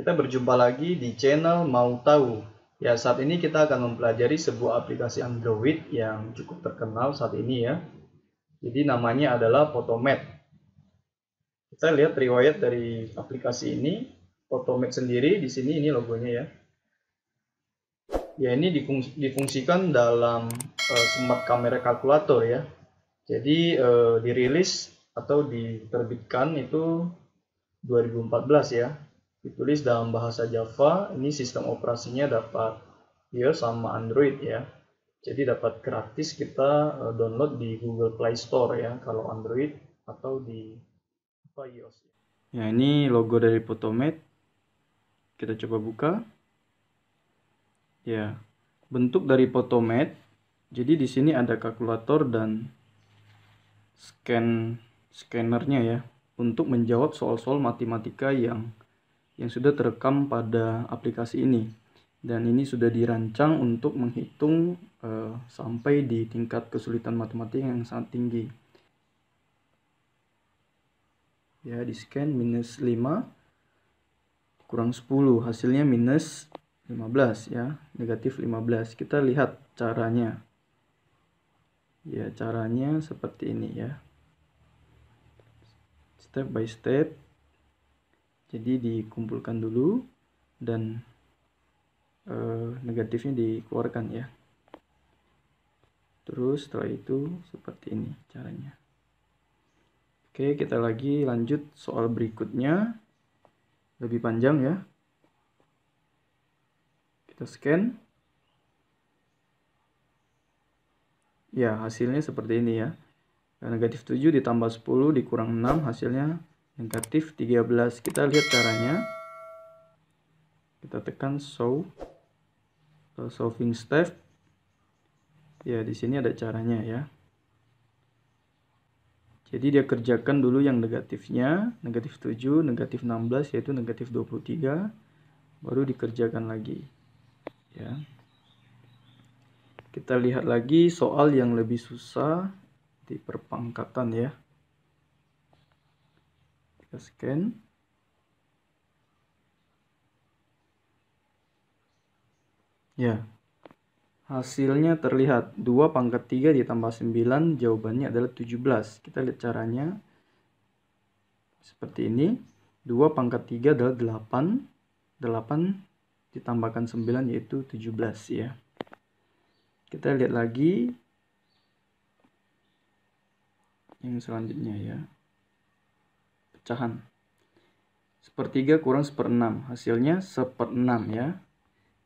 Kita berjumpa lagi di channel Mau Tahu. Ya, saat ini kita akan mempelajari sebuah aplikasi Android yang cukup terkenal saat ini ya. Jadi namanya adalah Photomat. Kita lihat riwayat dari aplikasi ini. Photomat sendiri di sini ini logonya ya. Ya, ini difungsikan dalam uh, smart kamera kalkulator ya. Jadi uh, dirilis atau diterbitkan itu 2014 ya ditulis dalam bahasa Java, ini sistem operasinya dapat iOS ya, sama Android ya. Jadi dapat gratis kita e, download di Google Play Store ya kalau Android atau di apa iOS. Ya ini logo dari Photomate. Kita coba buka. Ya, bentuk dari Photomate. Jadi di sini ada kalkulator dan scan scannernya ya untuk menjawab soal-soal matematika yang yang sudah terekam pada aplikasi ini. Dan ini sudah dirancang untuk menghitung uh, sampai di tingkat kesulitan matematika yang sangat tinggi. Ya, di scan minus 5 kurang 10, hasilnya minus 15 ya, negatif 15. Kita lihat caranya. Ya, caranya seperti ini ya. Step by step jadi dikumpulkan dulu dan e, negatifnya dikeluarkan ya terus setelah itu seperti ini caranya oke kita lagi lanjut soal berikutnya lebih panjang ya kita scan ya hasilnya seperti ini ya negatif 7 ditambah 10 dikurang 6 hasilnya negatif 13 kita lihat caranya kita tekan show solving step ya di sini ada caranya ya jadi dia kerjakan dulu yang negatifnya negatif 7 negatif 16 yaitu negatif 23 baru dikerjakan lagi ya kita lihat lagi soal yang lebih susah di perpangkatan ya kita scan ya hasilnya terlihat 2 pangkat 3 ditambah 9 jawabannya adalah 17 kita lihat caranya seperti ini 2 pangkat 3 adalah 8 8 ditambahkan 9 yaitu 17 ya kita lihat lagi yang selanjutnya ya pecahan. Sepertiga kurang seperenam. Hasilnya seperenam ya.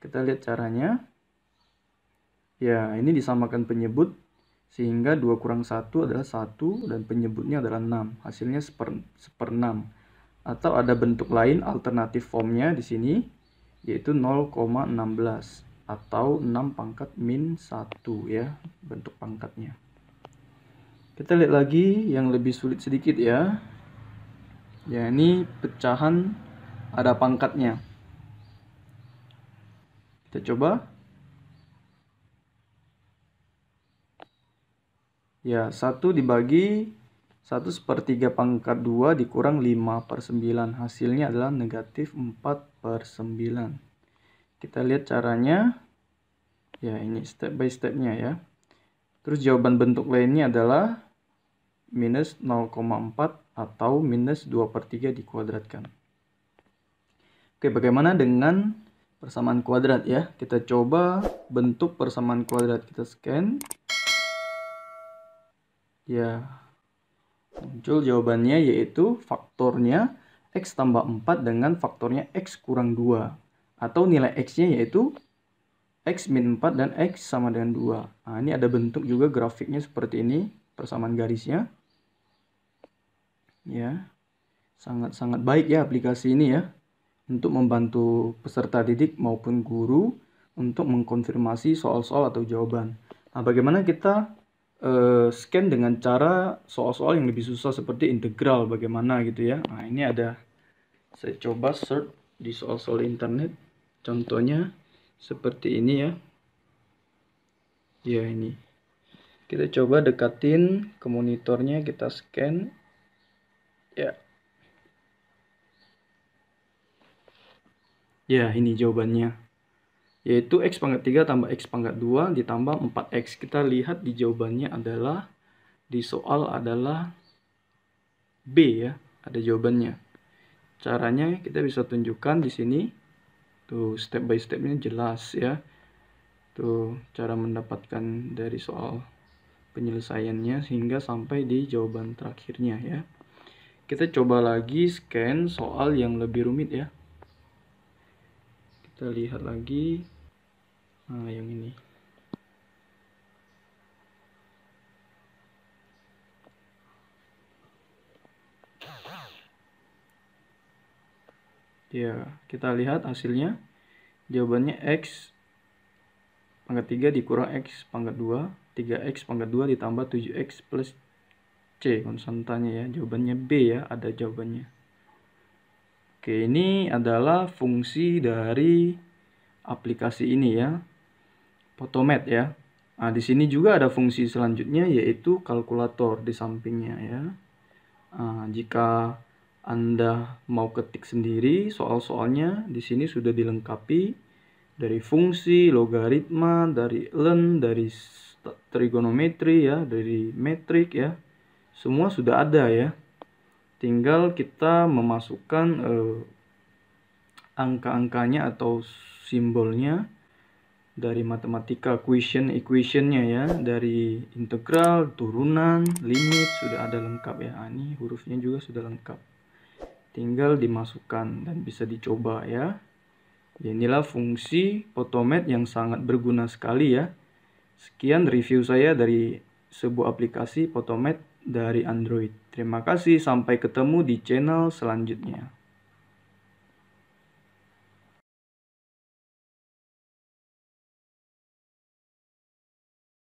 Kita lihat caranya. Ya, ini disamakan penyebut. Sehingga 2 kurang 1 adalah 1 dan penyebutnya adalah 6. Hasilnya seper, seperenam. Atau ada bentuk lain alternatif formnya di sini. Yaitu 0,16 atau 6 pangkat min 1 ya bentuk pangkatnya. Kita lihat lagi yang lebih sulit sedikit ya ya ini pecahan ada pangkatnya. Kita coba. Ya, 1 dibagi 1 per 3 pangkat 2 dikurang 5 per 9. Hasilnya adalah negatif 4 per 9. Kita lihat caranya. Ya, ini step by stepnya ya. Terus jawaban bentuk lainnya adalah minus 0,4 atau minus 2 per 3 dikuadratkan. Oke, bagaimana dengan persamaan kuadrat ya? Kita coba bentuk persamaan kuadrat. Kita scan. Ya, muncul jawabannya yaitu faktornya X tambah 4 dengan faktornya X kurang 2. Atau nilai X-nya yaitu X min 4 dan X sama dengan 2. Nah, ini ada bentuk juga grafiknya seperti ini, persamaan garisnya ya sangat-sangat baik ya aplikasi ini ya untuk membantu peserta didik maupun guru untuk mengkonfirmasi soal-soal atau jawaban. Nah, bagaimana kita uh, scan dengan cara soal-soal yang lebih susah seperti integral bagaimana gitu ya. Nah, ini ada saya coba search di soal-soal internet. Contohnya seperti ini ya. Ya, ini. Kita coba dekatin ke monitornya, kita scan Ya. Ya, ini jawabannya. Yaitu X pangkat 3 tambah X pangkat 2 ditambah 4X. Kita lihat di jawabannya adalah, di soal adalah B ya. Ada jawabannya. Caranya kita bisa tunjukkan di sini. Tuh, step by stepnya jelas ya. Tuh, cara mendapatkan dari soal penyelesaiannya sehingga sampai di jawaban terakhirnya ya. Kita coba lagi scan soal yang lebih rumit ya. Kita lihat lagi. Nah, yang ini. Ya, kita lihat hasilnya. Jawabannya X pangkat 3 dikurang X pangkat 2, 3X pangkat 2 ditambah 7X plus C konstantanya ya jawabannya B ya ada jawabannya oke ini adalah fungsi dari aplikasi ini ya Potomet ya nah di sini juga ada fungsi selanjutnya yaitu kalkulator di sampingnya ya nah, jika anda mau ketik sendiri soal-soalnya di sini sudah dilengkapi dari fungsi, logaritma, dari len, dari trigonometri ya, dari metrik ya semua sudah ada ya tinggal kita memasukkan eh, angka-angkanya atau simbolnya dari matematika equation equationnya ya dari integral turunan limit sudah ada lengkap ya nah, ini hurufnya juga sudah lengkap tinggal dimasukkan dan bisa dicoba ya. ya inilah fungsi potomet yang sangat berguna sekali ya sekian review saya dari sebuah aplikasi potomat dari Android. Terima kasih, sampai ketemu di channel selanjutnya.